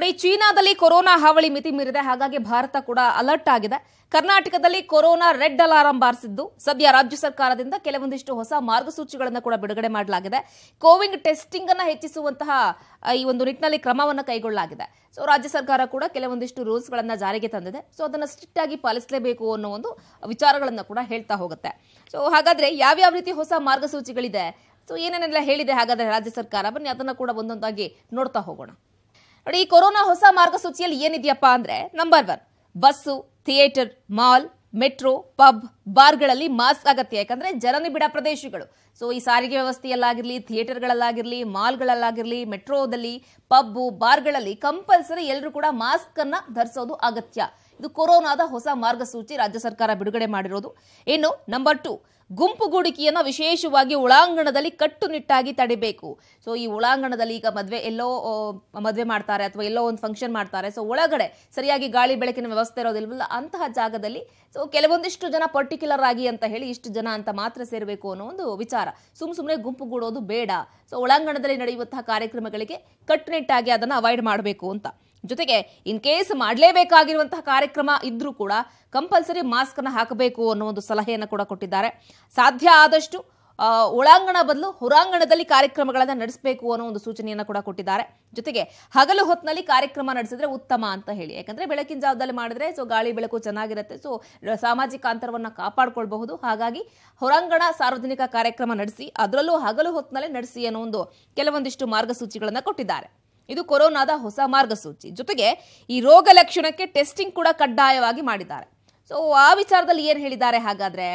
ನೋಡಿ ಚೀನಾದಲ್ಲಿ ಕೊರೋನಾ ಹಾವಳಿ ಮಿತಿ ಮೀರಿದೆ ಹಾಗಾಗಿ ಭಾರತ ಕೂಡ ಅಲರ್ಟ್ ಆಗಿದೆ ಕರ್ನಾಟಕದಲ್ಲಿ ಕೊರೋನಾ ರೆಡ್ ಅಲಾರಂ ಬಾರಿಸಿದ್ದು ಸದ್ಯ ರಾಜ್ಯ ಸರ್ಕಾರದಿಂದ ಕೆಲವೊಂದಿಷ್ಟು ಹೊಸ ಮಾರ್ಗಸೂಚಿಗಳನ್ನು ಕೂಡ ಬಿಡುಗಡೆ ಮಾಡಲಾಗಿದೆ ಕೋವಿಡ್ ಟೆಸ್ಟಿಂಗ್ ಅನ್ನು ಹೆಚ್ಚಿಸುವಂತಹ ಈ ಒಂದು ನಿಟ್ಟಿನಲ್ಲಿ ಕ್ರಮವನ್ನು ಕೈಗೊಳ್ಳಲಾಗಿದೆ ಸೊ ರಾಜ್ಯ ಸರ್ಕಾರ ಕೂಡ ಕೆಲವೊಂದಿಷ್ಟು ರೂಲ್ಸ್ ಗಳನ್ನ ಜಾರಿಗೆ ತಂದಿದೆ ಸೊ ಅದನ್ನು ಸ್ಟ್ರಿಕ್ಟ್ ಆಗಿ ಪಾಲಿಸಲೇಬೇಕು ಅನ್ನೋ ಒಂದು ವಿಚಾರಗಳನ್ನು ಕೂಡ ಹೇಳ್ತಾ ಹೋಗುತ್ತೆ ಸೊ ಹಾಗಾದ್ರೆ ಯಾವ್ಯಾವ ರೀತಿ ಹೊಸ ಮಾರ್ಗಸೂಚಿಗಳಿದೆ ಸೊ ಏನೇನೆಲ್ಲ ಹೇಳಿದೆ ಹಾಗಾದ್ರೆ ರಾಜ್ಯ ಸರ್ಕಾರ ಬನ್ನಿ ಅದನ್ನು ಕೂಡ ಒಂದೊಂದಾಗಿ ನೋಡ್ತಾ ಹೋಗೋಣ ನೋಡಿ ಈ ಕೊರೋನಾ ಹೊಸ ಮಾರ್ಗಸೂಚಿಯಲ್ಲಿ ಏನಿದೆಯಪ್ಪ ಅಂದ್ರೆ number one bus theatre mall metro pub ಬಾರ್ಗಳಲ್ಲಿ ಮಾಸ್ಕ್ ಅಗತ್ಯ ಯಾಕಂದ್ರೆ ಜನನಿಬಿಡ ಪ್ರದೇಶಗಳು ಸೊ ಈ ಸಾರಿಗೆ ವ್ಯವಸ್ಥೆಯಲ್ಲಾಗಿರಲಿ ಥಿಯೇಟರ್ಗಳಲ್ಲಾಗಿರಲಿ ಮಾಲ್ಗಳಲ್ಲಾಗಿರಲಿ ಮೆಟ್ರೋದಲ್ಲಿ ಪಬ್ ಬಾರ್ಗಳಲ್ಲಿ ಕಂಪಲ್ಸರಿ ಎಲ್ಲರೂ ಕೂಡ ಮಾಸ್ಕ್ ಅನ್ನ ಧರಿಸೋದು ಅಗತ್ಯ ಇದು ಕೊರೋನಾದ ಹೊಸ ಮಾರ್ಗಸೂಚಿ ರಾಜ್ಯ ಸರ್ಕಾರ ಬಿಡುಗಡೆ ಮಾಡಿರೋದು ಇನ್ನು ನಂಬರ್ ಟು ಗುಂಪುಗೂಡಿಕೆಯನ್ನು ವಿಶೇಷವಾಗಿ ಒಳಾಂಗಣದಲ್ಲಿ ಕಟ್ಟುನಿಟ್ಟಾಗಿ ತಡಿಬೇಕು ಸೊ ಈ ಒಳಾಂಗಣದಲ್ಲಿ ಈಗ ಮದುವೆ ಎಲ್ಲೋ ಮದುವೆ ಮಾಡ್ತಾರೆ ಅಥವಾ ಎಲ್ಲೋ ಒಂದು ಫಂಕ್ಷನ್ ಮಾಡ್ತಾರೆ ಸೊ ಒಳಗಡೆ ಸರಿಯಾಗಿ ಗಾಳಿ ಬೆಳಕಿನ ವ್ಯವಸ್ಥೆ ಇರೋದಿಲ್ವಲ್ಲ ಅಂತಹ ಜಾಗದಲ್ಲಿ ಸೊ ಕೆಲವೊಂದಿಷ್ಟು ಜನ ಪರ್ಟಿಕ್ಯುಲರ್ ಆಗಿ ಅಂತ ಹೇಳಿ ಇಷ್ಟು ಜನ ಅಂತ ಮಾತ್ರ ಸೇರಬೇಕು ಅನ್ನೋ ಒಂದು ವಿಚಾರ ಸುಮ್ ಸುಮ್ಮನೆ ಗುಂಪುಗೂಡೋದು ಬೇಡ ಸೊ ಒಳಾಂಗಣದಲ್ಲಿ ನಡೆಯುವಂತಹ ಕಾರ್ಯಕ್ರಮಗಳಿಗೆ ಕಟ್ಟುನಿಟ್ಟಾಗಿ ಅದನ್ನು ಅವಾಯ್ಡ್ ಮಾಡಬೇಕು ಅಂತ ಜೊತೆಗೆ ಇನ್ ಕೇಸ್ ಮಾಡಲೇಬೇಕಾಗಿರುವಂತಹ ಕಾರ್ಯಕ್ರಮ ಇದ್ರೂ ಕೂಡ ಕಂಪಲ್ಸರಿ ಮಾಸ್ಕ್ ಹಾಕಬೇಕು ಅನ್ನೋ ಒಂದು ಸಲಹೆಯನ್ನು ಕೂಡ ಕೊಟ್ಟಿದ್ದಾರೆ ಸಾಧ್ಯ ಆದಷ್ಟು ಒಳಾಂಗಣ ಬದಲು ಹೊರಾಂಗಣದಲ್ಲಿ ಕಾರ್ಯಕ್ರಮಗಳನ್ನು ನಡೆಸಬೇಕು ಅನ್ನೋ ಒಂದು ಸೂಚನೆಯನ್ನು ಕೂಡ ಕೊಟ್ಟಿದ್ದಾರೆ ಜೊತೆಗೆ ಹಗಲು ಹೊತ್ತಿನಲ್ಲಿ ಕಾರ್ಯಕ್ರಮ ನಡೆಸಿದ್ರೆ ಉತ್ತಮ ಅಂತ ಹೇಳಿ ಯಾಕಂದ್ರೆ ಬೆಳಕಿನ ಜಾವದಲ್ಲಿ ಮಾಡಿದ್ರೆ ಸೊ ಗಾಳಿ ಬೆಳಕು ಚೆನ್ನಾಗಿರುತ್ತೆ ಸೊ ಸಾಮಾಜಿಕ ಅಂತರವನ್ನು ಕಾಪಾಡಿಕೊಳ್ಬಹುದು ಹಾಗಾಗಿ ಹೊರಾಂಗಣ ಸಾರ್ವಜನಿಕ ಕಾರ್ಯಕ್ರಮ ನಡೆಸಿ ಅದರಲ್ಲೂ ಹಗಲು ಹೊತ್ತಿನಲ್ಲಿ ನಡೆಸಿ ಅನ್ನೋ ಒಂದು ಕೆಲವೊಂದಿಷ್ಟು ಮಾರ್ಗಸೂಚಿಗಳನ್ನು ಕೊಟ್ಟಿದ್ದಾರೆ ಇದು ಕೊರೋನಾದ ಹೊಸ ಮಾರ್ಗಸೂಚಿ ಜೊತೆಗೆ ಈ ರೋಗ ಲಕ್ಷಣಕ್ಕೆ ಟೆಸ್ಟಿಂಗ್ ಕೂಡ ಕಡ್ಡಾಯವಾಗಿ ಮಾಡಿದ್ದಾರೆ ಸೊ ಆ ವಿಚಾರದಲ್ಲಿ ಏನು ಹೇಳಿದ್ದಾರೆ ಹಾಗಾದರೆ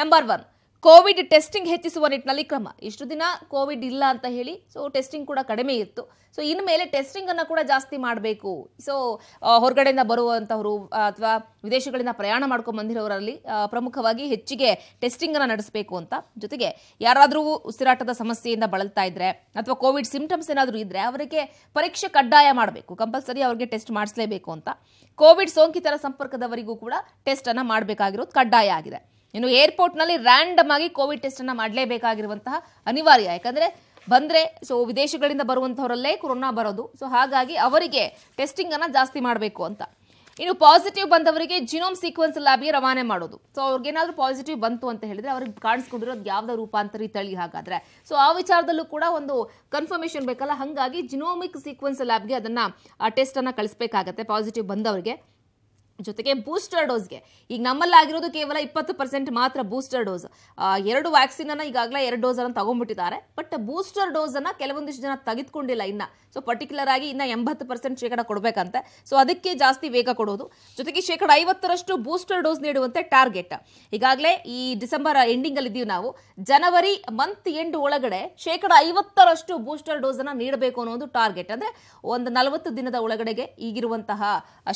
ನಂಬರ್ ಒನ್ ಕೋವಿಡ್ ಟೆಸ್ಟಿಂಗ್ ಹೆಚ್ಚಿಸುವ ನಿಟ್ಟಿನಲ್ಲಿ ಕ್ರಮ ಇಷ್ಟು ದಿನ ಕೋವಿಡ್ ಇಲ್ಲ ಅಂತ ಹೇಳಿ ಸೊ ಟೆಸ್ಟಿಂಗ್ ಕೂಡ ಕಡಿಮೆ ಇತ್ತು ಸೊ ಇನ್ಮೇಲೆ ಅನ್ನು ಕೂಡ ಜಾಸ್ತಿ ಮಾಡಬೇಕು ಸೊ ಹೊರಗಡೆಯಿಂದ ಬರುವಂತವರು ಅಥವಾ ವಿದೇಶಗಳಿಂದ ಪ್ರಯಾಣ ಮಾಡ್ಕೊಂಡು ಬಂದಿರೋರಲ್ಲಿ ಪ್ರಮುಖವಾಗಿ ಹೆಚ್ಚಿಗೆ ಟೆಸ್ಟಿಂಗ್ ಅನ್ನು ನಡೆಸಬೇಕು ಅಂತ ಜೊತೆಗೆ ಯಾರಾದರೂ ಉಸಿರಾಟದ ಸಮಸ್ಯೆಯಿಂದ ಬಳಲ್ತಾ ಇದ್ರೆ ಅಥವಾ ಕೋವಿಡ್ ಸಿಂಪ್ಟಮ್ಸ್ ಏನಾದರೂ ಇದ್ದರೆ ಅವರಿಗೆ ಪರೀಕ್ಷೆ ಕಡ್ಡಾಯ ಮಾಡಬೇಕು ಕಂಪಲ್ಸರಿ ಅವರಿಗೆ ಟೆಸ್ಟ್ ಮಾಡಿಸಲೇಬೇಕು ಅಂತ ಕೋವಿಡ್ ಸೋಂಕಿತರ ಸಂಪರ್ಕದವರಿಗೂ ಕೂಡ ಟೆಸ್ಟ್ ಟೆಸ್ಟನ್ನು ಮಾಡಬೇಕಾಗಿರೋದು ಕಡ್ಡಾಯ ಆಗಿದೆ ಇನ್ನು ಏರ್ಪೋರ್ಟ್ನಲ್ಲಿ ರ್ಯಾಂಡಮ್ ಆಗಿ ಕೋವಿಡ್ ಟೆಸ್ಟನ್ನು ಮಾಡಲೇಬೇಕಾಗಿರುವಂತಹ ಅನಿವಾರ್ಯ ಯಾಕಂದ್ರೆ ಬಂದರೆ ಸೊ ವಿದೇಶಗಳಿಂದ ಬರುವಂಥವರಲ್ಲೇ ಕೊರೋನಾ ಬರೋದು ಸೊ ಹಾಗಾಗಿ ಅವರಿಗೆ ಟೆಸ್ಟಿಂಗನ್ನು ಜಾಸ್ತಿ ಮಾಡಬೇಕು ಅಂತ ಇನ್ನು ಪಾಸಿಟಿವ್ ಬಂದವರಿಗೆ ಜಿನೋಮ್ ಸೀಕ್ವೆನ್ಸ್ ಲ್ಯಾಬ್ಗೆ ರವಾನೆ ಮಾಡೋದು ಸೊ ಅವ್ರಿಗೇನಾದರೂ ಪಾಸಿಟಿವ್ ಬಂತು ಅಂತ ಹೇಳಿದ್ರೆ ಅವ್ರಿಗೆ ಕಾಣಿಸ್ಕೊಂಡಿರೋದು ಯಾವುದೋ ರೂಪಾಂತರಿ ತಳಿ ಹಾಗಾದರೆ ಸೊ ಆ ವಿಚಾರದಲ್ಲೂ ಕೂಡ ಒಂದು ಕನ್ಫರ್ಮೇಷನ್ ಬೇಕಲ್ಲ ಹಾಗಾಗಿ ಜಿನೋಮಿಕ್ ಸೀಕ್ವೆನ್ಸ್ ಲ್ಯಾಬ್ಗೆ ಅದನ್ನು ಆ ಟೆಸ್ಟನ್ನು ಕಳಿಸ್ಬೇಕಾಗತ್ತೆ ಪಾಸಿಟಿವ್ ಬಂದವರಿಗೆ ಜೊತೆಗೆ ಬೂಸ್ಟರ್ ಡೋಸ್ಗೆ ಈಗ ನಮ್ಮಲ್ಲಿ ಆಗಿರೋದು ಕೇವಲ ಇಪ್ಪತ್ತು ಪರ್ಸೆಂಟ್ ಮಾತ್ರ ಬೂಸ್ಟರ್ ಡೋಸ್ ಎರಡು ವ್ಯಾಕ್ಸಿನ್ ಅನ್ನ ಈಗಾಗಲೇ ಎರಡು ಅನ್ನ ತಗೊಂಡ್ಬಿಟ್ಟಿದ್ದಾರೆ ಬಟ್ ಬೂಸ್ಟರ್ ಅನ್ನ ಕೆಲವೊಂದಿಷ್ಟು ಜನ ತೆಗೆದುಕೊಂಡಿಲ್ಲ ಇನ್ನ ಸೊ ಪರ್ಟಿಕ್ಯುಲರ್ ಆಗಿ ಇನ್ನು ಎಂಬತ್ತು ಪರ್ಸೆಂಟ್ ಶೇಕಡ ಕೊಡಬೇಕಂತೆ ಸೊ ಅದಕ್ಕೆ ಜಾಸ್ತಿ ವೇಗ ಕೊಡೋದು ಜೊತೆಗೆ ಶೇಕಡ ಐವತ್ತರಷ್ಟು ಬೂಸ್ಟರ್ ಡೋಸ್ ನೀಡುವಂತೆ ಟಾರ್ಗೆಟ್ ಈಗಾಗಲೇ ಈ ಡಿಸೆಂಬರ್ ಎಂಡಿಂಗ್ ಅಲ್ಲಿ ಇದ್ದೀವಿ ನಾವು ಜನವರಿ ಮಂತ್ ಎಂಡ್ ಒಳಗಡೆ ಶೇಕಡ ಐವತ್ತರಷ್ಟು ಬೂಸ್ಟರ್ ಅನ್ನ ನೀಡಬೇಕು ಅನ್ನೋದು ಟಾರ್ಗೆಟ್ ಅಂದ್ರೆ ಒಂದು ನಲವತ್ತು ದಿನದ ಒಳಗಡೆಗೆ ಈಗಿರುವಂತಹ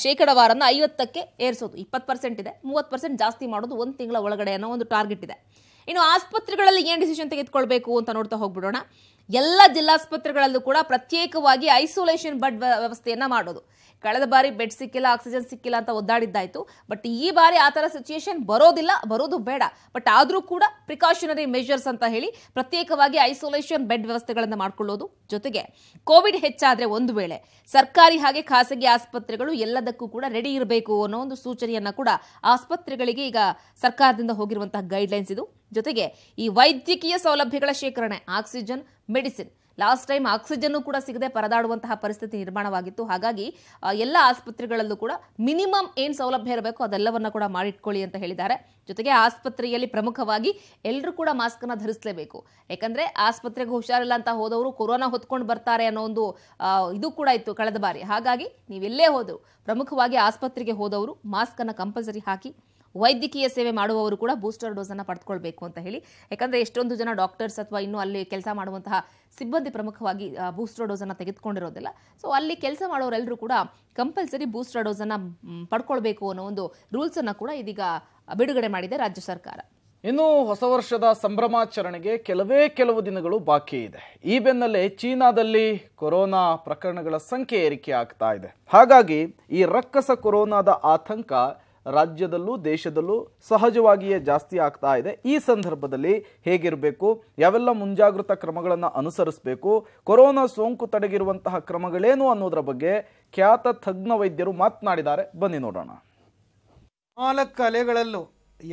ಶೇಕಡವಾರನ್ನ ಐವತ್ತ ಮೂವತ್ತಕ್ಕೆ ಏರಿಸೋದು ಇಪ್ಪತ್ತು ಪರ್ಸೆಂಟ್ ಇದೆ ಮೂವತ್ತು ಪರ್ಸೆಂಟ್ ಜಾಸ್ತಿ ಮಾಡೋದು ಒಂದು ತಿಂಗಳ ಒಳಗಡೆ ಅನ್ನೋ ಒಂದು ಟಾರ್ಗೆಟ್ ಇದೆ ಇನ್ನು ಆಸ್ಪತ್ರೆಗಳಲ್ಲಿ ಏನು ಡಿಸಿಷನ್ ತೆಗೆದುಕೊಳ್ಬೇಕು ಅಂತ ನೋಡ್ತಾ ಹೋಗ್ಬಿಡೋಣ ಎಲ್ಲ ಜಿಲ್ಲಾಸ್ಪತ್ರೆಗಳಲ್ಲೂ ಕೂಡ ಪ್ರತ್ಯೇಕವಾಗಿ ಐಸೋಲೇಷನ್ ಬೆಡ್ ವ್ಯವಸ್ಥೆಯನ್ನು ಮಾಡೋದು ಕಳೆದ ಬಾರಿ ಬೆಡ್ ಸಿಕ್ಕಿಲ್ಲ ಆಕ್ಸಿಜನ್ ಸಿಕ್ಕಿಲ್ಲ ಅಂತ ಒದ್ದಾಡಿದ್ದಾಯಿತು ಬಟ್ ಈ ಬಾರಿ ಆ ಥರ ಸಿಚುಯೇಷನ್ ಬರೋದಿಲ್ಲ ಬರೋದು ಬೇಡ ಬಟ್ ಆದರೂ ಕೂಡ ಪ್ರಿಕಾಷನರಿ ಮೆಷರ್ಸ್ ಅಂತ ಹೇಳಿ ಪ್ರತ್ಯೇಕವಾಗಿ ಐಸೋಲೇಷನ್ ಬೆಡ್ ವ್ಯವಸ್ಥೆಗಳನ್ನು ಮಾಡಿಕೊಳ್ಳೋದು ಜೊತೆಗೆ ಕೋವಿಡ್ ಹೆಚ್ಚಾದರೆ ಒಂದು ವೇಳೆ ಸರ್ಕಾರಿ ಹಾಗೆ ಖಾಸಗಿ ಆಸ್ಪತ್ರೆಗಳು ಎಲ್ಲದಕ್ಕೂ ಕೂಡ ರೆಡಿ ಇರಬೇಕು ಅನ್ನೋ ಒಂದು ಸೂಚನೆಯನ್ನು ಕೂಡ ಆಸ್ಪತ್ರೆಗಳಿಗೆ ಈಗ ಸರ್ಕಾರದಿಂದ ಹೋಗಿರುವಂತಹ ಗೈಡ್ಲೈನ್ಸ್ ಇದು ಜೊತೆಗೆ ಈ ವೈದ್ಯಕೀಯ ಸೌಲಭ್ಯಗಳ ಶೇಖರಣೆ oxygen medicine last time oxygen ಕೂಡ ಸಿಗದೆ ಪರದಾಡುವಂತಹ ಪರಿಸ್ಥಿತಿ ನಿರ್ಮಾಣವಾಗಿತ್ತು ಹಾಗಾಗಿ ಎಲ್ಲ ಆಸ್ಪತ್ರೆಗಳಲ್ಲೂ ಕೂಡ ಮಿನಿಮಮ್ ಏನ್ ಸೌಲಭ್ಯ ಇರಬೇಕು ಅದೆಲ್ಲವನ್ನ ಕೂಡ ಮಾಡಿಟ್ಕೊಳ್ಳಿ ಅಂತ ಹೇಳಿದ್ದಾರೆ ಜೊತೆಗೆ ಆಸ್ಪತ್ರೆಯಲ್ಲಿ ಪ್ರಮುಖವಾಗಿ ಎಲ್ಲರೂ ಕೂಡ ಮಾಸ್ಕ್ ಅನ್ನು ಧರಿಸಲೇಬೇಕು ಯಾಕಂದ್ರೆ ಆಸ್ಪತ್ರೆಗೆ ಹುಷಾರಿಲ್ಲ ಅಂತ ಹೋದವರು ಕೊರೋನಾ ಹೊತ್ಕೊಂಡು ಬರ್ತಾರೆ ಅನ್ನೋ ಒಂದು ಇದು ಕೂಡ ಇತ್ತು ಕಳೆದ ಬಾರಿ ಹಾಗಾಗಿ ನೀವೆಲ್ಲೇ ಹೋದರು ಪ್ರಮುಖವಾಗಿ ಆಸ್ಪತ್ರೆಗೆ ಹೋದವರು ಮಾಸ್ಕ್ ಅನ್ನು ಕಂಪಲ್ಸರಿ ಹಾಕಿ ವೈದ್ಯಕೀಯ ಸೇವೆ ಮಾಡುವವರು ಕೂಡ ಬೂಸ್ಟರ್ ಡೋಸನ್ನು ಪಡ್ಕೊಳ್ಬೇಕು ಅಂತ ಹೇಳಿ ಯಾಕಂದ್ರೆ ಎಷ್ಟೊಂದು ಜನ ಡಾಕ್ಟರ್ಸ್ ಅಥವಾ ಇನ್ನೂ ಅಲ್ಲಿ ಕೆಲಸ ಮಾಡುವಂತಹ ಸಿಬ್ಬಂದಿ ಪ್ರಮುಖವಾಗಿ ಬೂಸ್ಟರ್ ಡೋಸನ್ನು ತೆಗೆದುಕೊಂಡಿರೋದಿಲ್ಲ ಸೊ ಅಲ್ಲಿ ಕೆಲಸ ಮಾಡೋರೆಲ್ಲರೂ ಕೂಡ ಕಂಪಲ್ಸರಿ ಬೂಸ್ಟರ್ ಡೋಸನ್ನು ಪಡ್ಕೊಳ್ಬೇಕು ಅನ್ನೋ ಒಂದು ರೂಲ್ಸನ್ನು ಕೂಡ ಇದೀಗ ಬಿಡುಗಡೆ ಮಾಡಿದೆ ರಾಜ್ಯ ಸರ್ಕಾರ ಇನ್ನು ಹೊಸ ವರ್ಷದ ಸಂಭ್ರಮಾಚರಣೆಗೆ ಕೆಲವೇ ಕೆಲವು ದಿನಗಳು ಬಾಕಿ ಇದೆ ಈ ಬೆನ್ನಲ್ಲೇ ಚೀನಾದಲ್ಲಿ ಕೊರೋನಾ ಪ್ರಕರಣಗಳ ಸಂಖ್ಯೆ ಏರಿಕೆ ಆಗ್ತಾ ಇದೆ ಹಾಗಾಗಿ ಈ ರಕ್ಕಸ ಕೊರೋನಾದ ಆತಂಕ ರಾಜ್ಯದಲ್ಲೂ ದೇಶದಲ್ಲೂ ಸಹಜವಾಗಿಯೇ ಜಾಸ್ತಿ ಆಗ್ತಾ ಇದೆ ಈ ಸಂದರ್ಭದಲ್ಲಿ ಹೇಗಿರಬೇಕು ಯಾವೆಲ್ಲ ಮುಂಜಾಗ್ರತಾ ಕ್ರಮಗಳನ್ನು ಅನುಸರಿಸಬೇಕು ಕೊರೋನಾ ಸೋಂಕು ತಡೆಗಿರುವಂತಹ ಕ್ರಮಗಳೇನು ಅನ್ನೋದರ ಬಗ್ಗೆ ಖ್ಯಾತ ತಜ್ಞ ವೈದ್ಯರು ಮಾತನಾಡಿದ್ದಾರೆ ಬನ್ನಿ ನೋಡೋಣ ನಾಲ್ಕು ಅಲೆಗಳಲ್ಲೂ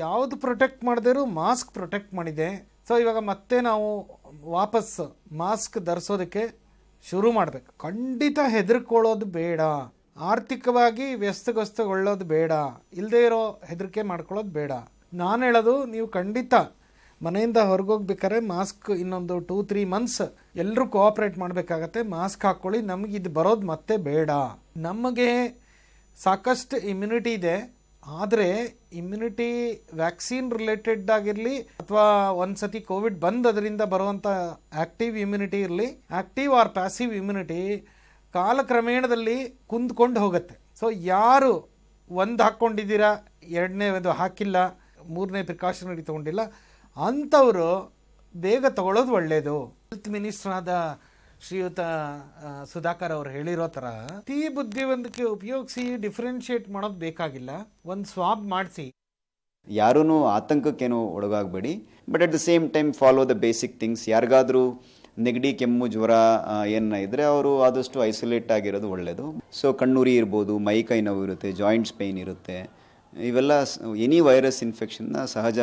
ಯಾವುದು ಪ್ರೊಟೆಕ್ಟ್ ಮಾಡಿದ್ರು ಮಾಸ್ಕ್ ಪ್ರೊಟೆಕ್ಟ್ ಮಾಡಿದೆ ಸೊ ಇವಾಗ ಮತ್ತೆ ನಾವು ವಾಪಸ್ ಮಾಸ್ಕ್ ಧರಿಸೋದಕ್ಕೆ ಶುರು ಮಾಡಬೇಕು ಖಂಡಿತ ಹೆದರ್ಕೊಳ್ಳೋದು ಬೇಡ ಆರ್ಥಿಕವಾಗಿ ವ್ಯಸ್ತಗಸ್ತಗೊಳ್ಳೋದು ಬೇಡ ಇಲ್ಲದೇ ಇರೋ ಹೆದರಿಕೆ ಮಾಡ್ಕೊಳ್ಳೋದು ಬೇಡ ನಾನು ಹೇಳೋದು ನೀವು ಖಂಡಿತ ಮನೆಯಿಂದ ಹೊರಗೋಗ್ಬೇಕಾದ್ರೆ ಮಾಸ್ಕ್ ಇನ್ನೊಂದು ಟೂ ತ್ರೀ ಮಂತ್ಸ್ ಎಲ್ಲರೂ ಕೋಆಪ್ರೇಟ್ ಮಾಡಬೇಕಾಗತ್ತೆ ಮಾಸ್ಕ್ ಹಾಕ್ಕೊಳ್ಳಿ ನಮಗೆ ಇದು ಬರೋದು ಮತ್ತೆ ಬೇಡ ನಮಗೆ ಸಾಕಷ್ಟು ಇಮ್ಯುನಿಟಿ ಇದೆ ಆದರೆ ಇಮ್ಯುನಿಟಿ ವ್ಯಾಕ್ಸಿನ್ ರಿಲೇಟೆಡ್ ಆಗಿರಲಿ ಅಥವಾ ಒಂದು ಸತಿ ಕೋವಿಡ್ ಬಂದು ಅದರಿಂದ ಬರುವಂಥ ಆ್ಯಕ್ಟಿವ್ ಇಮ್ಯುನಿಟಿ ಇರಲಿ ಆ್ಯಕ್ಟಿವ್ ಆರ್ ಪ್ಯಾಸಿವ್ ಇಮ್ಯುನಿಟಿ ಕಾಲಕ್ರಮೇಣದಲ್ಲಿ ಕುಂದ್ಕೊಂಡು ಹೋಗುತ್ತೆ ಸೊ ಯಾರು ಒಂದು ಹಾಕ್ಕೊಂಡಿದ್ದೀರಾ ಎರಡನೇ ಒಂದು ಹಾಕಿಲ್ಲ ಮೂರನೇ ಪ್ರಿಕಾಷನ್ ತೊಗೊಂಡಿಲ್ಲ ಅಂಥವರು ಬೇಗ ತಗೊಳ್ಳೋದು ಒಳ್ಳೆಯದು ಹೆಲ್ತ್ ಮಿನಿಸ್ಟ್ರಾದ ಶ್ರೀಯುತ ಸುಧಾಕರ್ ಅವರು ಹೇಳಿರೋ ಥರ ಅತಿ ಬುದ್ಧಿವಂತಿಕೆ ಉಪಯೋಗಿಸಿ ಡಿಫ್ರೆನ್ಷಿಯೇಟ್ ಮಾಡೋದು ಬೇಕಾಗಿಲ್ಲ ಒಂದು ಸ್ವಾಬ್ ಮಾಡಿಸಿ ಯಾರೂ ಆತಂಕಕ್ಕೇನು ಒಳಗಾಗಬೇಡಿ but at the same time follow the basic things ಯಾರಿಗಾದರೂ ನೆಗಡಿ ಕೆಮ್ಮು ಜ್ವರ ಏನ ಇದ್ರೆ ಅವರು ಆದಷ್ಟು ಐಸೋಲೇಟ್ ಆಗಿರೋದು ಒಳ್ಳೆಯದು ಸೊ ಕಣ್ಣುರಿ ಇರ್ಬೋದು ಮೈ ಕೈ ನೋವು ಇರುತ್ತೆ ಜಾಯಿಂಟ್ಸ್ ಪೇಯ್ನ್ ಇರುತ್ತೆ ಇವೆಲ್ಲ ಎನಿ ವೈರಸ್ ಇನ್ಫೆಕ್ಷನ್ನ ಸಹಜ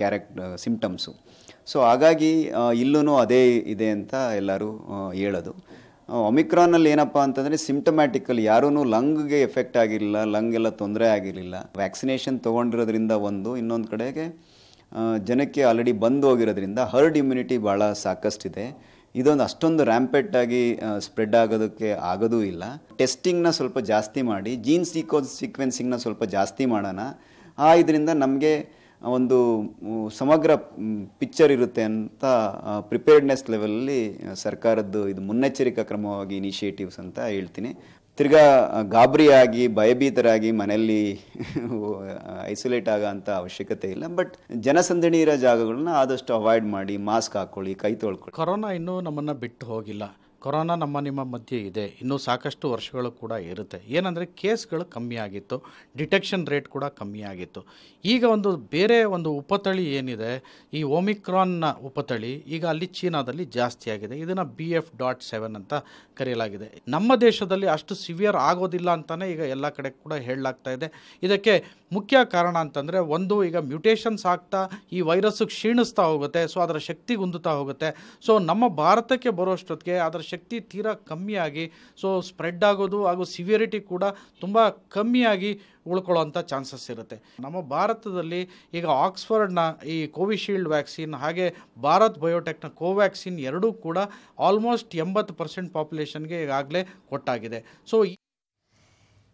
ಕ್ಯಾರೆಕ್ಟ್ ಸಿಂಪ್ಟಮ್ಸು ಸೊ ಹಾಗಾಗಿ ಇಲ್ಲೂ ಅದೇ ಇದೆ ಅಂತ ಎಲ್ಲರೂ ಹೇಳೋದು ಒಮಿಕ್ರಾನಲ್ಲಿ ಏನಪ್ಪ ಅಂತಂದರೆ ಸಿಂಪ್ಟಮ್ಯಾಟಿಕಲ್ಲಿ ಯಾರೂ ಲಂಗ್ಗೆ ಎಫೆಕ್ಟ್ ಆಗಿರಲಿಲ್ಲ ಎಲ್ಲ ತೊಂದರೆ ಆಗಿರಲಿಲ್ಲ ವ್ಯಾಕ್ಸಿನೇಷನ್ ತೊಗೊಂಡಿರೋದ್ರಿಂದ ಒಂದು ಇನ್ನೊಂದು ಕಡೆಗೆ ಜನಕ್ಕೆ ಆಲ್ರೆಡಿ ಬಂದು ಹೋಗಿರೋದ್ರಿಂದ ಹರ್ಡ್ ಇಮ್ಯುನಿಟಿ ಭಾಳ ಸಾಕಷ್ಟಿದೆ ಇದೊಂದು ಅಷ್ಟೊಂದು ರ್ಯಾಂಪೆಟ್ ಆಗಿ ಸ್ಪ್ರೆಡ್ ಆಗೋದಕ್ಕೆ ಆಗೋದೂ ಇಲ್ಲ ಟೆಸ್ಟಿಂಗ್ನ ಸ್ವಲ್ಪ ಜಾಸ್ತಿ ಮಾಡಿ ಜೀನ್ಸ್ ಸೀಕೋ ಸೀಕ್ವೆನ್ಸಿಂಗ್ನ ಸ್ವಲ್ಪ ಜಾಸ್ತಿ ಮಾಡೋಣ ಆ ಇದರಿಂದ ನಮಗೆ ಒಂದು ಸಮಗ್ರ ಪಿಕ್ಚರ್ ಇರುತ್ತೆ ಅಂತ ಪ್ರಿಪೇರ್ಡ್ನೆಸ್ ಲೆವೆಲಲ್ಲಿ ಸರ್ಕಾರದ್ದು ಇದು ಮುನ್ನೆಚ್ಚರಿಕಾ ಕ್ರಮವಾಗಿ ಇನಿಷಿಯೇಟಿವ್ಸ್ ಅಂತ ಹೇಳ್ತೀನಿ ತಿರ್ಗಾ ಗಾಬರಿಯಾಗಿ ಭಯಭೀತರಾಗಿ ಮನೆಯಲ್ಲಿ ಐಸೋಲೇಟ್ ಆಗೋ ಅಂಥ ಅವಶ್ಯಕತೆ ಇಲ್ಲ ಬಟ್ ಜನಸಂದಣಿ ಇರೋ ಜಾಗಗಳನ್ನ ಆದಷ್ಟು ಅವಾಯ್ಡ್ ಮಾಡಿ ಮಾಸ್ಕ್ ಹಾಕೊಳ್ಳಿ ಕೈ ತೊಳ್ಕೊಳ್ಳಿ ಕೊರೋನಾ ಇನ್ನೂ ನಮ್ಮನ್ನು ಬಿಟ್ಟು ಹೋಗಿಲ್ಲ ಕೊರೋನಾ ನಮ್ಮ ನಿಮ್ಮ ಮಧ್ಯೆ ಇದೆ ಇನ್ನೂ ಸಾಕಷ್ಟು ವರ್ಷಗಳು ಕೂಡ ಇರುತ್ತೆ ಏನಂದರೆ ಕೇಸ್ಗಳು ಕಮ್ಮಿ ಆಗಿತ್ತು ಡಿಟೆಕ್ಷನ್ ರೇಟ್ ಕೂಡ ಕಮ್ಮಿ ಆಗಿತ್ತು ಈಗ ಒಂದು ಬೇರೆ ಒಂದು ಉಪತಳಿ ಏನಿದೆ ಈ ಓಮಿಕ್ರಾನ್ನ ಉಪತಳಿ ಈಗ ಅಲ್ಲಿ ಚೀನಾದಲ್ಲಿ ಜಾಸ್ತಿ ಆಗಿದೆ ಇದನ್ನು ಬಿ ಎಫ್ ಡಾಟ್ ಸೆವೆನ್ ಅಂತ ಕರೆಯಲಾಗಿದೆ ನಮ್ಮ ದೇಶದಲ್ಲಿ ಅಷ್ಟು ಸಿವಿಯರ್ ಆಗೋದಿಲ್ಲ ಅಂತಲೇ ಈಗ ಎಲ್ಲ ಕಡೆ ಕೂಡ ಹೇಳಲಾಗ್ತಾ ಇದೆ ಇದಕ್ಕೆ ಮುಖ್ಯ ಕಾರಣ ಅಂತಂದರೆ ಒಂದು ಈಗ ಮ್ಯೂಟೇಷನ್ಸ್ ಆಗ್ತಾ ಈ ವೈರಸ್ಸು ಕ್ಷೀಣಿಸ್ತಾ ಹೋಗುತ್ತೆ ಸೊ ಅದರ ಶಕ್ತಿ ಗುಂದುತ್ತಾ ಹೋಗುತ್ತೆ ಸೊ ನಮ್ಮ ಭಾರತಕ್ಕೆ ಅಷ್ಟೊತ್ತಿಗೆ ಅದರ ಶಕ್ತಿ ತೀರಾ ಕಮ್ಮಿಯಾಗಿ ಸೊ ಸ್ಪ್ರೆಡ್ ಆಗೋದು ಹಾಗೂ ಸಿವಿಯರಿಟಿ ಕೂಡ ತುಂಬ ಕಮ್ಮಿಯಾಗಿ ಉಳ್ಕೊಳ್ಳೋಂಥ ಚಾನ್ಸಸ್ ಇರುತ್ತೆ ನಮ್ಮ ಭಾರತದಲ್ಲಿ ಈಗ ಆಕ್ಸ್ಫರ್ಡ್ನ ಈ ಕೋವಿಶೀಲ್ಡ್ ವ್ಯಾಕ್ಸಿನ್ ಹಾಗೆ ಭಾರತ್ ಬಯೋಟೆಕ್ನ ಕೋವ್ಯಾಕ್ಸಿನ್ ಎರಡೂ ಕೂಡ ಆಲ್ಮೋಸ್ಟ್ ಎಂಬತ್ತು ಪರ್ಸೆಂಟ್ ಪಾಪ್ಯುಲೇಷನ್ಗೆ ಈಗಾಗಲೇ ಕೊಟ್ಟಾಗಿದೆ ಸೊ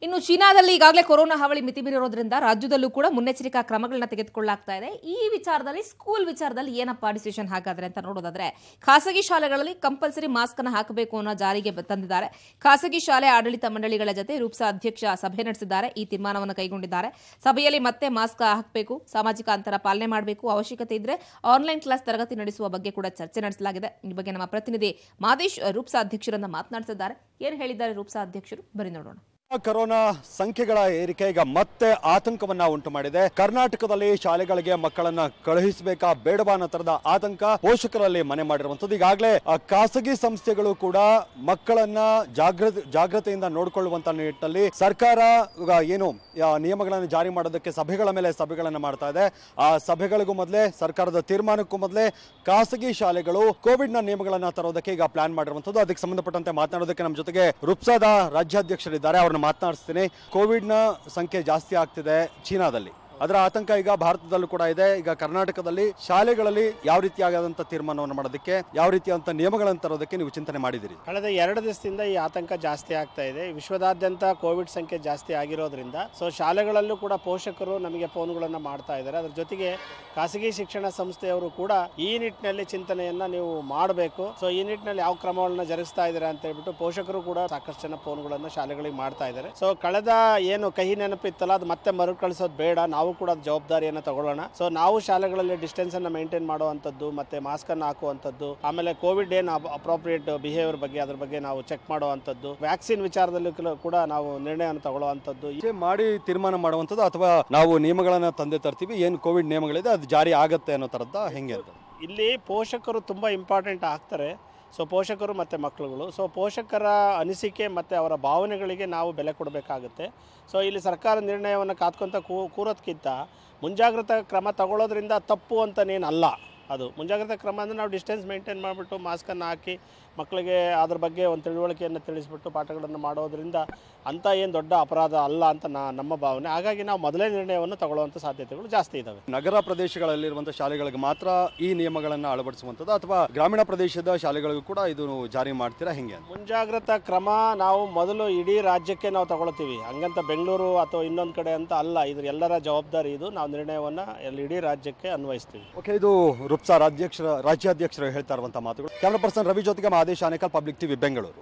ಇನ್ನು ಚೀನಾದಲ್ಲಿ ಈಗಾಗಲೇ ಕೊರೋನಾ ಹಾವಳಿ ಮಿತಿ ಮೀರಿರೋದ್ರಿಂದ ರಾಜ್ಯದಲ್ಲೂ ಕೂಡ ಮುನ್ನೆಚ್ಚರಿಕಾ ಕ್ರಮಗಳನ್ನ ತೆಗೆದುಕೊಳ್ಳಲಾಗ್ತಾ ಇದೆ ಈ ವಿಚಾರದಲ್ಲಿ ಸ್ಕೂಲ್ ವಿಚಾರದಲ್ಲಿ ಏನಪ್ಪ ಡಿಸಿಷನ್ ಹಾಕಾದ್ರೆ ಅಂತ ನೋಡೋದಾದ್ರೆ ಖಾಸಗಿ ಶಾಲೆಗಳಲ್ಲಿ ಕಂಪಲ್ಸರಿ ಮಾಸ್ಕ್ ಅನ್ನು ಹಾಕಬೇಕು ಅನ್ನೋ ಜಾರಿಗೆ ತಂದಿದ್ದಾರೆ ಖಾಸಗಿ ಶಾಲೆ ಆಡಳಿತ ಮಂಡಳಿಗಳ ಜತೆ ರೂಪ್ಸಾ ಅಧ್ಯಕ್ಷ ಸಭೆ ನಡೆಸಿದ್ದಾರೆ ಈ ತೀರ್ಮಾನವನ್ನು ಕೈಗೊಂಡಿದ್ದಾರೆ ಸಭೆಯಲ್ಲಿ ಮತ್ತೆ ಮಾಸ್ಕ್ ಹಾಕಬೇಕು ಸಾಮಾಜಿಕ ಅಂತರ ಪಾಲನೆ ಮಾಡಬೇಕು ಅವಶ್ಯಕತೆ ಇದ್ರೆ ಆನ್ಲೈನ್ ಕ್ಲಾಸ್ ತರಗತಿ ನಡೆಸುವ ಬಗ್ಗೆ ಕೂಡ ಚರ್ಚೆ ನಡೆಸಲಾಗಿದೆ ಈ ಬಗ್ಗೆ ನಮ್ಮ ಪ್ರತಿನಿಧಿ ಮಾದೇಶ್ ರೂಪ್ಸಾ ಅಧ್ಯಕ್ಷರನ್ನ ಮಾತನಾಡಿಸಿದ್ದಾರೆ ಏನು ಹೇಳಿದ್ದಾರೆ ರೂಪ್ಸಾ ಅಧ್ಯಕ್ಷರು ಬರೀ ನೋಡೋಣ ಕೊರೋನಾ ಸಂಖ್ಯೆಗಳ ಏರಿಕೆ ಈಗ ಮತ್ತೆ ಆತಂಕವನ್ನ ಉಂಟು ಮಾಡಿದೆ ಕರ್ನಾಟಕದಲ್ಲಿ ಶಾಲೆಗಳಿಗೆ ಮಕ್ಕಳನ್ನ ಕಳುಹಿಸಬೇಕಾ ಬೇಡವಾ ಅನ್ನೋ ತರದ ಆತಂಕ ಪೋಷಕರಲ್ಲಿ ಮನೆ ಮಾಡಿರುವಂತದ್ದು ಈಗಾಗಲೇ ಖಾಸಗಿ ಸಂಸ್ಥೆಗಳು ಕೂಡ ಮಕ್ಕಳನ್ನ ಜಾಗೃ ಜಾಗ್ರತೆಯಿಂದ ನೋಡಿಕೊಳ್ಳುವಂತ ನಿಟ್ಟಿನಲ್ಲಿ ಸರ್ಕಾರ ಏನು ನಿಯಮಗಳನ್ನು ಜಾರಿ ಮಾಡೋದಕ್ಕೆ ಸಭೆಗಳ ಮೇಲೆ ಸಭೆಗಳನ್ನು ಮಾಡ್ತಾ ಇದೆ ಆ ಸಭೆಗಳಿಗೂ ಮೊದಲೇ ಸರ್ಕಾರದ ತೀರ್ಮಾನಕ್ಕೂ ಮೊದಲೇ ಖಾಸಗಿ ಶಾಲೆಗಳು ಕೋವಿಡ್ ನ ನಿಯಮಗಳನ್ನ ತರೋದಕ್ಕೆ ಈಗ ಪ್ಲಾನ್ ಮಾಡಿರುವಂತದ್ದು ಅದಕ್ಕೆ ಸಂಬಂಧಪಟ್ಟಂತೆ ಮಾತನಾಡೋದಕ್ಕೆ ನಮ್ಮ ಜೊತೆಗೆ ರುಪ್ಸಾದ ರಾಜ್ಯಾಧ್ಯಕ್ಷರಿದ್ದಾರೆ ಅವರನ್ನು ಮಾತನಾಡಿಸ್ತೀನಿ ಕೋವಿಡ್ನ ಸಂಖ್ಯೆ ಜಾಸ್ತಿ ಆಗ್ತಿದೆ ಚೀನಾದಲ್ಲಿ ಅದರ ಆತಂಕ ಈಗ ಭಾರತದಲ್ಲೂ ಕೂಡ ಇದೆ ಈಗ ಕರ್ನಾಟಕದಲ್ಲಿ ಶಾಲೆಗಳಲ್ಲಿ ಯಾವ ರೀತಿಯಾದಂತಹ ತೀರ್ಮಾನವನ್ನು ಮಾಡೋದಕ್ಕೆ ಯಾವ ರೀತಿಯಾದಂತಹ ನಿಯಮಗಳನ್ನು ತರೋದಕ್ಕೆ ನೀವು ಚಿಂತನೆ ಮಾಡಿದಿರಿ ಕಳೆದ ಎರಡು ದಿವಸದಿಂದ ಈ ಆತಂಕ ಜಾಸ್ತಿ ಆಗ್ತಾ ಇದೆ ವಿಶ್ವದಾದ್ಯಂತ ಕೋವಿಡ್ ಸಂಖ್ಯೆ ಜಾಸ್ತಿ ಆಗಿರೋದ್ರಿಂದ ಸೊ ಶಾಲೆಗಳಲ್ಲೂ ಕೂಡ ಪೋಷಕರು ನಮಗೆ ಫೋನ್ಗಳನ್ನು ಮಾಡ್ತಾ ಇದ್ದಾರೆ ಅದ್ರ ಜೊತೆಗೆ ಖಾಸಗಿ ಶಿಕ್ಷಣ ಸಂಸ್ಥೆಯವರು ಕೂಡ ಈ ನಿಟ್ಟಿನಲ್ಲಿ ಚಿಂತನೆಯನ್ನ ನೀವು ಮಾಡಬೇಕು ಸೊ ಈ ನಿಟ್ಟಿನಲ್ಲಿ ಯಾವ ಕ್ರಮಗಳನ್ನ ಜರುಗಿಸ್ತಾ ಇದ್ದಾರೆ ಅಂತ ಹೇಳ್ಬಿಟ್ಟು ಪೋಷಕರು ಕೂಡ ಸಾಕಷ್ಟು ಜನ ಫೋನ್ಗಳನ್ನು ಶಾಲೆಗಳಿಗೆ ಮಾಡ್ತಾ ಇದ್ದಾರೆ ಸೊ ಕಳೆದ ಏನು ಕಹಿ ನೆನಪಿತ್ತಲ್ಲ ಅದು ಮತ್ತೆ ಮರು ಕಳಿಸೋದು ಬೇಡ ನಾವು ನಾವು ಕೂಡ ಜವಾಬ್ದಾರಿಯನ್ನು ತಗೊಳ್ಳೋಣ ಸೊ ನಾವು ಶಾಲೆಗಳಲ್ಲಿ ಡಿಸ್ಟೆನ್ಸ್ ಅನ್ನು ಮೇಂಟೈನ್ ಮಾಡುವಂಥದ್ದು ಮತ್ತೆ ಮಾಸ್ಕ್ ಅನ್ನು ಹಾಕುವಂಥದ್ದು ಆಮೇಲೆ ಕೋವಿಡ್ ಏನು ಅಪ್ರೋಪ್ರಿಯೇಟ್ ಬಿಹೇವಿಯರ್ ಬಗ್ಗೆ ಅದ್ರ ಬಗ್ಗೆ ನಾವು ಚೆಕ್ ಮಾಡುವಂಥದ್ದು ವ್ಯಾಕ್ಸಿನ್ ವಿಚಾರದಲ್ಲಿ ಕೂಡ ನಾವು ನಿರ್ಣಯವನ್ನು ತಗೊಳ್ಳುವಂಥದ್ದು ಮಾಡಿ ತೀರ್ಮಾನ ಮಾಡುವಂಥದ್ದು ಅಥವಾ ನಾವು ನಿಯಮಗಳನ್ನು ತಂದೆ ತರ್ತೀವಿ ಏನು ಕೋವಿಡ್ ನಿಯಮಗಳಿದೆ ಅದು ಜಾರಿ ಆಗುತ್ತೆ ಅನ್ನೋ ಥರದ್ದು ಹೆಂಗೆ ಇಲ್ಲಿ ಪೋಷಕರು ತುಂಬ ಇಂಪಾರ್ಟೆಂಟ್ ಆಗ್ತಾರೆ ಸೊ ಪೋಷಕರು ಮತ್ತು ಮಕ್ಕಳುಗಳು ಸೊ ಪೋಷಕರ ಅನಿಸಿಕೆ ಮತ್ತು ಅವರ ಭಾವನೆಗಳಿಗೆ ನಾವು ಬೆಲೆ ಕೊಡಬೇಕಾಗುತ್ತೆ ಸೊ ಇಲ್ಲಿ ಸರ್ಕಾರ ನಿರ್ಣಯವನ್ನು ಕಾತ್ಕೊತ ಕೂ ಕೂರೋದಕ್ಕಿಂತ ಮುಂಜಾಗ್ರತಾ ಕ್ರಮ ತಗೊಳ್ಳೋದ್ರಿಂದ ತಪ್ಪು ಅಂತನೇನಲ್ಲ ಅದು ಮುಂಜಾಗ್ರತಾ ಕ್ರಮ ಅಂದರೆ ನಾವು ಡಿಸ್ಟೆನ್ಸ್ ಮೇಂಟೈನ್ ಮಾಡಿಬಿಟ್ಟು ಮಾಸ್ಕನ್ನು ಹಾಕಿ ಮಕ್ಕಳಿಗೆ ಅದ್ರ ಬಗ್ಗೆ ಒಂದು ತಿಳುವಳಿಕೆಯನ್ನು ತಿಳಿಸ್ಬಿಟ್ಟು ಪಾಠಗಳನ್ನು ಮಾಡೋದರಿಂದ ಅಂಥ ಏನು ದೊಡ್ಡ ಅಪರಾಧ ಅಲ್ಲ ಅಂತ ನಮ್ಮ ಭಾವನೆ ಹಾಗಾಗಿ ನಾವು ಮೊದಲೇ ನಿರ್ಣಯವನ್ನು ತಗೊಳ್ಳುವಂಥ ಸಾಧ್ಯತೆಗಳು ಜಾಸ್ತಿ ಇದ್ದಾವೆ ನಗರ ಪ್ರದೇಶಗಳಲ್ಲಿರುವಂಥ ಶಾಲೆಗಳಿಗೆ ಮಾತ್ರ ಈ ನಿಯಮಗಳನ್ನು ಅಳವಡಿಸುವಂಥದ್ದು ಅಥವಾ ಗ್ರಾಮೀಣ ಪ್ರದೇಶದ ಶಾಲೆಗಳಿಗೂ ಕೂಡ ಇದು ಜಾರಿ ಮಾಡ್ತೀರಾ ಹೆಂಗೆ ಮುಂಜಾಗ್ರತಾ ಕ್ರಮ ನಾವು ಮೊದಲು ಇಡೀ ರಾಜ್ಯಕ್ಕೆ ನಾವು ತಗೊಳ್ತೀವಿ ಹಂಗಂತ ಬೆಂಗಳೂರು ಅಥವಾ ಇನ್ನೊಂದು ಕಡೆ ಅಂತ ಅಲ್ಲ ಇದ್ರ ಎಲ್ಲರ ಜವಾಬ್ದಾರಿ ಇದು ನಾವು ನಿರ್ಣಯವನ್ನು ಎಲ್ಲ ಇಡೀ ರಾಜ್ಯಕ್ಕೆ ಅನ್ವಯಿಸ್ತೀವಿ ಓಕೆ ಇದು ರೂಪ್ಸಾ ಅಧ್ಯಕ್ಷರ ರಾಜ್ಯಾಧ್ಯಕ್ಷರು ಹೇಳ್ತಾ ಇರುವಂಥ ಮಾತುಗಳು ಕ್ಯಾಮ್ರಾ ಪರ್ಸನ್ ರವಿ ಜೊತೆಗೆ ಆದೇಶ ಆನೇಕಲ್ ಪಬ್ಲಿಕ್ ಟಿವಿ ಬೆಂಗಳೂರು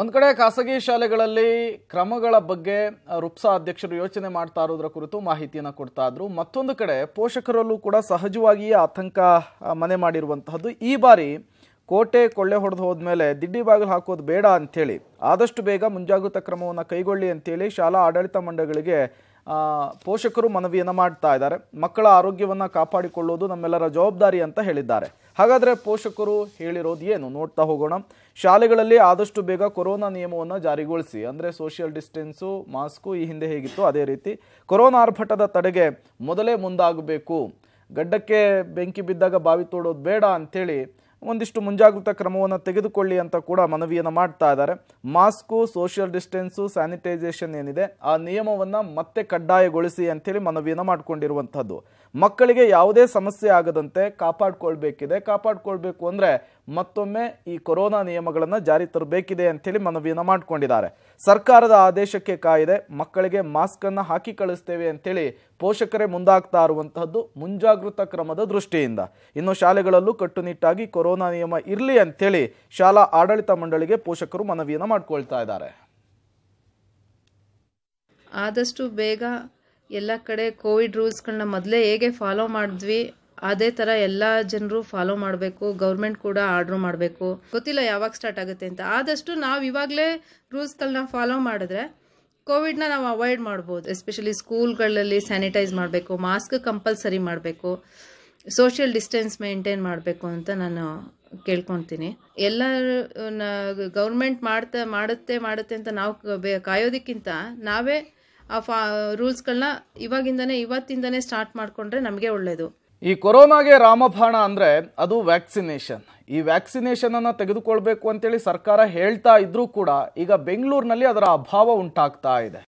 ಒಂದು ಕಡೆ ಖಾಸಗಿ ಶಾಲೆಗಳಲ್ಲಿ ಕ್ರಮಗಳ ಬಗ್ಗೆ ರುಪ್ಸಾ ಅಧ್ಯಕ್ಷರು ಯೋಚನೆ ಮಾಡ್ತಾ ಇರೋದ್ರ ಕುರಿತು ಮಾಹಿತಿಯನ್ನು ಕೊಡ್ತಾ ಇದ್ರು ಮತ್ತೊಂದು ಕಡೆ ಪೋಷಕರಲ್ಲೂ ಕೂಡ ಸಹಜವಾಗಿಯೇ ಆತಂಕ ಮನೆ ಮಾಡಿರುವಂತಹದ್ದು ಈ ಬಾರಿ ಕೋಟೆ ಕೊಳ್ಳೆ ಹೊಡೆದು ಹೋದ್ಮೇಲೆ ದಿಡ್ಡಿ ಬಾಗಿಲು ಹಾಕೋದು ಬೇಡ ಅಂಥೇಳಿ ಆದಷ್ಟು ಬೇಗ ಮುಂಜಾಗ್ರತಾ ಕ್ರಮವನ್ನು ಕೈಗೊಳ್ಳಿ ಅಂತೇಳಿ ಶಾಲಾ ಆಡಳಿತ ಮಂಡಳಿಗೆ ಪೋಷಕರು ಮನವಿಯನ್ನು ಮಾಡ್ತಾ ಇದ್ದಾರೆ ಮಕ್ಕಳ ಆರೋಗ್ಯವನ್ನು ಕಾಪಾಡಿಕೊಳ್ಳೋದು ನಮ್ಮೆಲ್ಲರ ಜವಾಬ್ದಾರಿ ಅಂತ ಹೇಳಿದ್ದಾರೆ ಹಾಗಾದರೆ ಪೋಷಕರು ಹೇಳಿರೋದು ಏನು ನೋಡ್ತಾ ಹೋಗೋಣ ಶಾಲೆಗಳಲ್ಲಿ ಆದಷ್ಟು ಬೇಗ ಕೊರೋನಾ ನಿಯಮವನ್ನು ಜಾರಿಗೊಳಿಸಿ ಅಂದರೆ ಸೋಷಿಯಲ್ ಡಿಸ್ಟೆನ್ಸು ಮಾಸ್ಕು ಈ ಹಿಂದೆ ಹೇಗಿತ್ತು ಅದೇ ರೀತಿ ಕೊರೋನಾ ಆರ್ಭಟದ ತಡೆಗೆ ಮೊದಲೇ ಮುಂದಾಗಬೇಕು ಗಡ್ಡಕ್ಕೆ ಬೆಂಕಿ ಬಿದ್ದಾಗ ಬಾವಿ ತೋಡೋದು ಬೇಡ ಅಂಥೇಳಿ ಒಂದಿಷ್ಟು ಮುಂಜಾಗ್ರತಾ ಕ್ರಮವನ್ನು ತೆಗೆದುಕೊಳ್ಳಿ ಅಂತ ಕೂಡ ಮನವಿಯನ್ನು ಮಾಡ್ತಾ ಇದ್ದಾರೆ ಮಾಸ್ಕು ಸೋಷಿಯಲ್ ಡಿಸ್ಟೆನ್ಸು ಸ್ಯಾನಿಟೈಸೇಷನ್ ಏನಿದೆ ಆ ನಿಯಮವನ್ನು ಮತ್ತೆ ಕಡ್ಡಾಯಗೊಳಿಸಿ ಅಂತೇಳಿ ಮನವಿಯನ್ನು ಮಾಡಿಕೊಂಡಿರುವಂಥದ್ದು ಮಕ್ಕಳಿಗೆ ಯಾವುದೇ ಸಮಸ್ಯೆ ಆಗದಂತೆ ಕಾಪಾಡಿಕೊಳ್ಬೇಕಿದೆ ಕಾಪಾಡಿಕೊಳ್ಬೇಕು ಅಂದರೆ ಮತ್ತೊಮ್ಮೆ ಈ ಕೊರೋನಾ ನಿಯಮಗಳನ್ನು ಜಾರಿ ತರಬೇಕಿದೆ ಅಂತೇಳಿ ಮನವಿಯನ್ನು ಮಾಡಿಕೊಂಡಿದ್ದಾರೆ ಸರ್ಕಾರದ ಆದೇಶಕ್ಕೆ ಕಾಯಿದೆ ಮಕ್ಕಳಿಗೆ ಮಾಸ್ಕನ್ನು ಹಾಕಿ ಕಳಿಸ್ತೇವೆ ಅಂತೇಳಿ ಪೋಷಕರೇ ಮುಂದಾಗ್ತಾ ಇರುವಂತಹದ್ದು ಮುಂಜಾಗೃತ ಕ್ರಮದ ದೃಷ್ಟಿಯಿಂದ ಇನ್ನು ಶಾಲೆಗಳಲ್ಲೂ ಕಟ್ಟುನಿಟ್ಟಾಗಿ ಕೊರೋನಾ ನಿಯಮ ಇರಲಿ ಅಂತೇಳಿ ಶಾಲಾ ಆಡಳಿತ ಮಂಡಳಿಗೆ ಪೋಷಕರು ಮನವಿಯನ್ನು ಮಾಡಿಕೊಳ್ತಾ ಇದ್ದಾರೆ ಆದಷ್ಟು ಬೇಗ ಎಲ್ಲ ಕಡೆ ಕೋವಿಡ್ ರೂಲ್ಸ್ಗಳನ್ನ ಮೊದಲೇ ಹೇಗೆ ಫಾಲೋ ಮಾಡಿದ್ವಿ ಅದೇ ಥರ ಎಲ್ಲ ಜನರು ಫಾಲೋ ಮಾಡಬೇಕು ಗೌರ್ಮೆಂಟ್ ಕೂಡ ಆರ್ಡ್ರ್ ಮಾಡಬೇಕು ಗೊತ್ತಿಲ್ಲ ಯಾವಾಗ ಸ್ಟಾರ್ಟ್ ಆಗುತ್ತೆ ಅಂತ ಆದಷ್ಟು ನಾವು ಇವಾಗಲೇ ರೂಲ್ಸ್ಗಳನ್ನ ಫಾಲೋ ಮಾಡಿದ್ರೆ ಕೋವಿಡ್ನ ನಾವು ಅವಾಯ್ಡ್ ಮಾಡ್ಬೋದು ಎಸ್ಪೆಷಲಿ ಸ್ಕೂಲ್ಗಳಲ್ಲಿ ಸ್ಯಾನಿಟೈಸ್ ಮಾಡಬೇಕು ಮಾಸ್ಕ್ ಕಂಪಲ್ಸರಿ ಮಾಡಬೇಕು ಸೋಷಿಯಲ್ ಡಿಸ್ಟೆನ್ಸ್ ಮೇಂಟೈನ್ ಮಾಡಬೇಕು ಅಂತ ನಾನು ಕೇಳ್ಕೊತೀನಿ ಎಲ್ಲ ಗೌರ್ಮೆಂಟ್ ಮಾಡ್ತಾ ಮಾಡುತ್ತೆ ಮಾಡುತ್ತೆ ಅಂತ ನಾವು ಕಾಯೋದಕ್ಕಿಂತ ನಾವೇ ಆ ಫಾ ರೂಲ್ಸ್ಗಳನ್ನ ಇವಾಗಿಂದನೇ ಇವತ್ತಿಂದನೇ ಸ್ಟಾರ್ಟ್ ಮಾಡಿಕೊಂಡ್ರೆ ನಮಗೆ ಒಳ್ಳೇದು ಈ ಕೊರೋನಾಗೆ ರಾಮಭಾಣ ಅಂದರೆ ಅದು ವ್ಯಾಕ್ಸಿನೇಷನ್ ಈ ವ್ಯಾಕ್ಸಿನೇಷನನ್ನು ತೆಗೆದುಕೊಳ್ಬೇಕು ಅಂತೇಳಿ ಸರ್ಕಾರ ಹೇಳ್ತಾ ಇದ್ರೂ ಕೂಡ ಈಗ ಬೆಂಗಳೂರಿನಲ್ಲಿ ಅದರ ಅಭಾವ ಉಂಟಾಗ್ತಾ ಇದೆ